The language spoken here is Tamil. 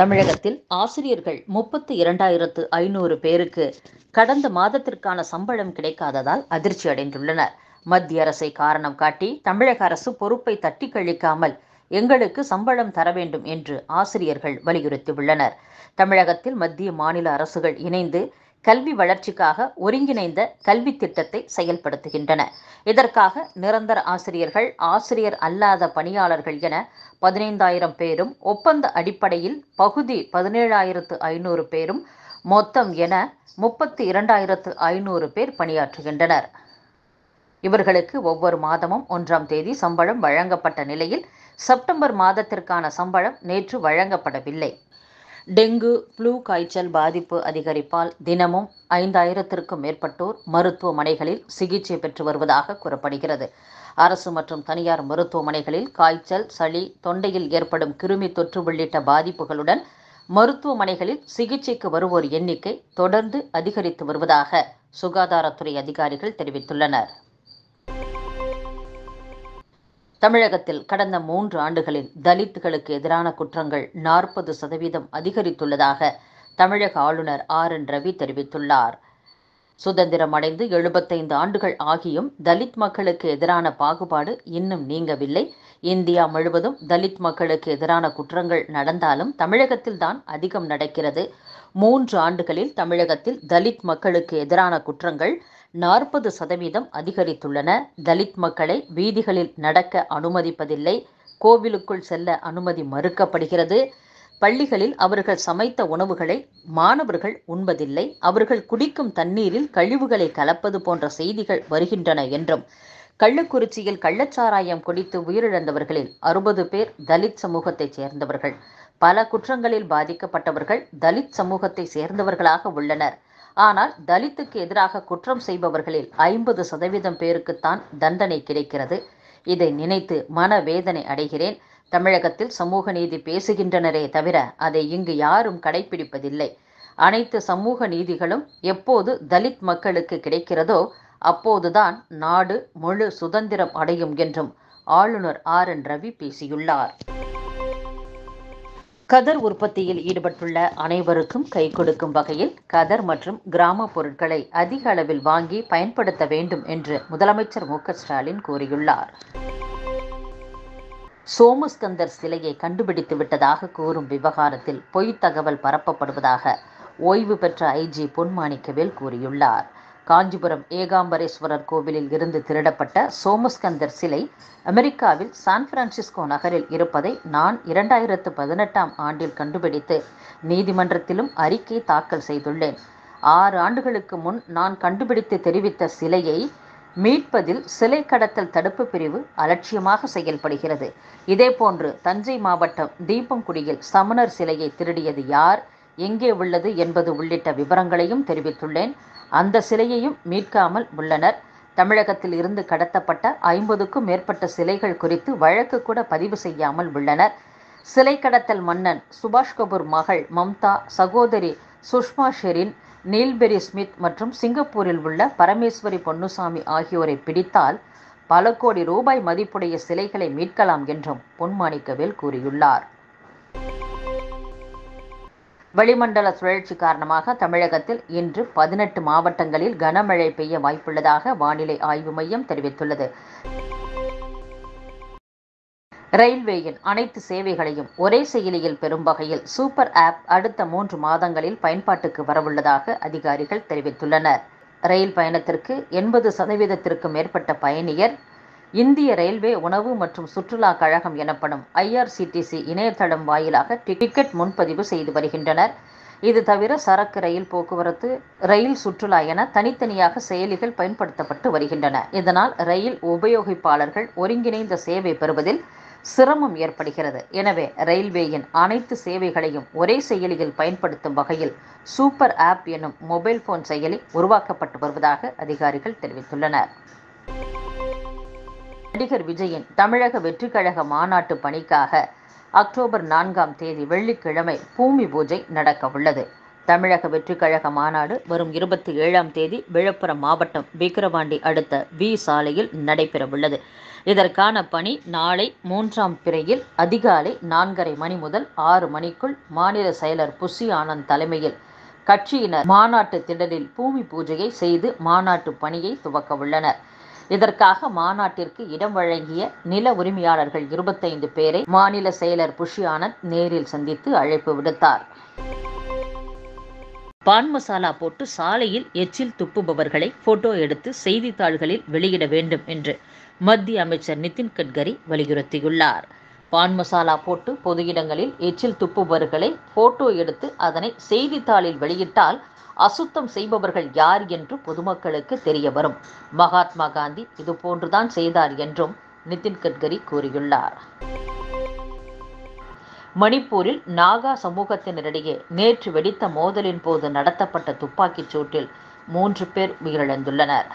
தமிழகத்தில் ஆசிரியர்கள் முப்பத்தி இரண்டாயிரத்து ஐநூறு பேருக்கு கடந்த மாதத்திற்கான சம்பளம் கிடைக்காததால் அதிர்ச்சி அடைந்துள்ளனர் மத்திய அரசை காரணம் காட்டி தமிழக அரசு பொறுப்பை தட்டி கழிக்காமல் எங்களுக்கு சம்பளம் தர வேண்டும் என்று ஆசிரியர்கள் வலியுறுத்தியுள்ளனர் தமிழகத்தில் மத்திய மாநில அரசுகள் இணைந்து கல்வி வளர்ச்சிக்காக ஒருங்கிணைந்த கல்வி திட்டத்தை செயல்படுத்துகின்றன இதற்காக நிரந்தர ஆசிரியர்கள் ஆசிரியர் அல்லாத பணியாளர்கள் என பதினைந்தாயிரம் பேரும் ஒப்பந்த அடிப்படையில் பகுதி பதினேழாயிரத்து ஐநூறு பேரும் மொத்தம் என முப்பத்தி இரண்டாயிரத்து ஐநூறு பேர் பணியாற்றுகின்றனர் இவர்களுக்கு ஒவ்வொரு மாதமும் ஒன்றாம் தேதி சம்பளம் வழங்கப்பட்ட நிலையில் செப்டம்பர் மாதத்திற்கான சம்பளம் நேற்று வழங்கப்படவில்லை டெங்கு ஃப்ளூ காய்ச்சல் பாதிப்பு அதிகரிப்பால் தினமும் ஐந்தாயிரத்திற்கும் மேற்பட்டோர் மருத்துவமனைகளில் சிகிச்சை பெற்று வருவதாக கூறப்படுகிறது அரசு மற்றும் தனியார் மருத்துவமனைகளில் காய்ச்சல் சளி தொண்டையில் ஏற்படும் கிருமி தொற்று உள்ளிட்ட பாதிப்புகளுடன் மருத்துவமனைகளில் சிகிச்சைக்கு வருவோர் எண்ணிக்கை தொடர்ந்து அதிகரித்து வருவதாக சுகாதாரத்துறை அதிகாரிகள் தெரிவித்துள்ளனர் தமிழகத்தில் கடந்த மூன்று ஆண்டுகளில் தலித்துகளுக்கு எதிரான குற்றங்கள் நாற்பது சதவீதம் அதிகரித்துள்ளதாக தமிழக ஆளுநர் ஆர் என் ரவி தெரிவித்துள்ளார் சுதந்திரம் அடைந்து எழுபத்தைந்து ஆண்டுகள் ஆகியும் தலித் மக்களுக்கு எதிரான பாகுபாடு இன்னும் நீங்கவில்லை இந்தியா முழுவதும் தலித் மக்களுக்கு எதிரான குற்றங்கள் நடந்தாலும் தமிழகத்தில் தான் அதிகம் நடக்கிறது மூன்று ஆண்டுகளில் தமிழகத்தில் தலித் மக்களுக்கு எதிரான குற்றங்கள் நாற்பது சதவீதம் அதிகரித்துள்ளன தலித் மக்களை வீதிகளில் நடக்க அனுமதிப்பதில்லை கோவிலுக்குள் செல்ல அனுமதி மறுக்கப்படுகிறது பள்ளிகளில் அவர்கள் சமைத்த உணவுகளை மாணவர்கள் உண்பதில்லை அவர்கள் குடிக்கும் தண்ணீரில் கழிவுகளை கலப்பது போன்ற செய்திகள் வருகின்றன என்றும் கள்ளக்குறிச்சியில் கள்ளச்சாராயம் குடித்து உயிரிழந்தவர்களில் அறுபது பேர் தலித் சமூகத்தைச் சேர்ந்தவர்கள் பல குற்றங்களில் பாதிக்கப்பட்டவர்கள் தலித் சமூகத்தை சேர்ந்தவர்களாக உள்ளனர் ஆனால் தலித்துக்கு எதிராக குற்றம் செய்பவர்களில் ஐம்பது சதவீதம் பேருக்குத்தான் தண்டனை கிடைக்கிறது இதை நினைத்து மன வேதனை அடைகிறேன் தமிழகத்தில் சமூக நீதி பேசுகின்றனரே தவிர அதை இங்கு யாரும் கடைபிடிப்பதில்லை அனைத்து சமூக நீதிகளும் எப்போது தலித் மக்களுக்கு கிடைக்கிறதோ அப்போதுதான் நாடு முழு சுதந்திரம் அடையும் என்றும் ஆளுநர் ஆர் என் ரவி பேசியுள்ளார் கதர் உற்பத்தியில் ஈடுபட்டுள்ள அனைவருக்கும் கை கொடுக்கும் வகையில் கதர் மற்றும் கிராம பொருட்களை அதிக அளவில் வாங்கி பயன்படுத்த வேண்டும் என்று முதலமைச்சர் மு ஸ்டாலின் கூறியுள்ளார் சோமஸ்கந்தர் சிலையை கண்டுபிடித்து விட்டதாக கூறும் விவகாரத்தில் பொய் தகவல் பரப்பப்படுவதாக ஓய்வு பெற்ற ஐஜி பொன்மாணிக்கவேல் கூறியுள்ளார் காஞ்சிபுரம் ஏகாம்பரேஸ்வரர் கோவிலில் இருந்து திருடப்பட்ட சோமஸ்கந்தர் சிலை அமெரிக்காவில் சான் பிரான்சிஸ்கோ நகரில் இருப்பதை நான் இரண்டாயிரத்து பதினெட்டாம் ஆண்டில் கண்டுபிடித்து நீதிமன்றத்திலும் அறிக்கை தாக்கல் செய்துள்ளேன் ஆறு ஆண்டுகளுக்கு முன் நான் கண்டுபிடித்து தெரிவித்த சிலையை மீட்பதில் சிலை கடத்தல் தடுப்பு பிரிவு அலட்சியமாக செயல்படுகிறது இதேபோன்று தஞ்சை மாவட்டம் தீபங்குடியில் சமணர் சிலையை திருடியது யார் எங்கே உள்ளது என்பது உள்ளிட்ட விவரங்களையும் தெரிவித்துள்ளேன் அந்த சிலையையும் மீட்காமல் உள்ளனர் தமிழகத்தில் இருந்து கடத்தப்பட்ட ஐம்பதுக்கும் மேற்பட்ட சிலைகள் குறித்து வழக்கு கூட பதிவு செய்யாமல் உள்ளனர் சிலை கடத்தல் மன்னன் சுபாஷ் கபூர் மகள் மம்தா சகோதரி சுஷ்மா ஷெரின் நீல்பெரி ஸ்மித் மற்றும் சிங்கப்பூரில் உள்ள பரமேஸ்வரி பொன்னுசாமி ஆகியோரை பிடித்தால் பல கோடி ரூபாய் மதிப்புடைய சிலைகளை மீட்கலாம் என்றும் பொன்மாணிக்கவேல் கூறியுள்ளார் வளிமண்டல சுழற்சி காரணமாக தமிழகத்தில் இன்று பதினெட்டு மாவட்டங்களில் கனமழை பெய்ய வாய்ப்புள்ளதாக வானிலை ஆய்வு மையம் தெரிவித்துள்ளது ரயில்வேயின் அனைத்து சேவைகளையும் ஒரே செயலியில் பெறும் வகையில் சூப்பர் ஆப் அடுத்த மூன்று மாதங்களில் பயன்பாட்டுக்கு வரவுள்ளதாக அதிகாரிகள் தெரிவித்துள்ளனர் ரயில் பயணத்திற்கு எண்பது சதவீதத்திற்கும் மேற்பட்ட பயணியர் இந்திய ரயில்வே உணவு மற்றும் சுற்றுலா கழகம் எனப்படும் ஐஆர்சிடிசி இணையதளம் வாயிலாக டிக்கெட் முன்பதிவு செய்து வருகின்றனர் இது தவிர சரக்கு ரயில் போக்குவரத்து ரயில் சுற்றுலா என தனித்தனியாக செயலிகள் பயன்படுத்தப்பட்டு வருகின்றன இதனால் ரயில் உபயோகிப்பாளர்கள் ஒருங்கிணைந்த சேவை பெறுவதில் சிரமம் ஏற்படுகிறது எனவே ரயில்வேயின் அனைத்து சேவைகளையும் ஒரே செயலியில் பயன்படுத்தும் வகையில் சூப்பர் ஆப் எனும் மொபைல் போன் செயலி உருவாக்கப்பட்டு வருவதாக அதிகாரிகள் தெரிவித்துள்ளனர் நடிகர் விஜயின் தமிழக வெற்றிக்கழக மாநாட்டு பணிக்காக அக்டோபர் நான்காம் தேதி வெள்ளிக்கிழமை பூமி பூஜை நடக்க உள்ளது தமிழக வெற்றிக்கழக மாநாடு வரும் இருபத்தி ஏழாம் தேதி விழுப்புரம் மாவட்டம் விக்கிரவாண்டி அடுத்த வி சாலையில் நடைபெறவுள்ளது இதற்கான பணி நாளை மூன்றாம் பிறையில் அதிகாலை நான்கரை மணி முதல் ஆறு மணிக்குள் மாநில செயலர் புஷி ஆனந்த் தலைமையில் கட்சியினர் மாநாட்டு திடலில் பூமி பூஜையை செய்து மாநாட்டு பணியை துவக்க உள்ளனர் இதற்காக மாநாட்டிற்கு இடம் வழங்கிய நில உரிமையாளர்கள் இருபத்தைந்து பேரை மாநில செயலர் புஷி ஆனந்த் நேரில் சந்தித்து அழைப்பு விடுத்தார் பான் மசாலா போட்டு சாலையில் எச்சில் துப்புபவர்களை போட்டோ எடுத்து செய்தித்தாள்களில் வெளியிட வேண்டும் என்று மத்திய அமைச்சர் நிதின் கட்கரி வலியுறுத்தியுள்ளார் பான் மசாலா போட்டு பொது இடங்களில் எச்சில் துப்புபவர்களை போட்டோ எடுத்து அதனை செய்தித்தாளில் வெளியிட்டால் அசுத்தம் செய்பவர்கள் யார் என்று பொதுமக்களுக்கு தெரிய வரும் மகாத்மா காந்தி இது போன்றுதான் செய்தார் என்றும் நிதின் கட்கரி கூறியுள்ளார் மணிப்பூரில் நாகா சமூகத்தினரிடையே நேற்று வெடித்த மோதலின் போது நடத்தப்பட்ட துப்பாக்கிச் சூட்டில் மூன்று பேர் உயிரிழந்துள்ளனர்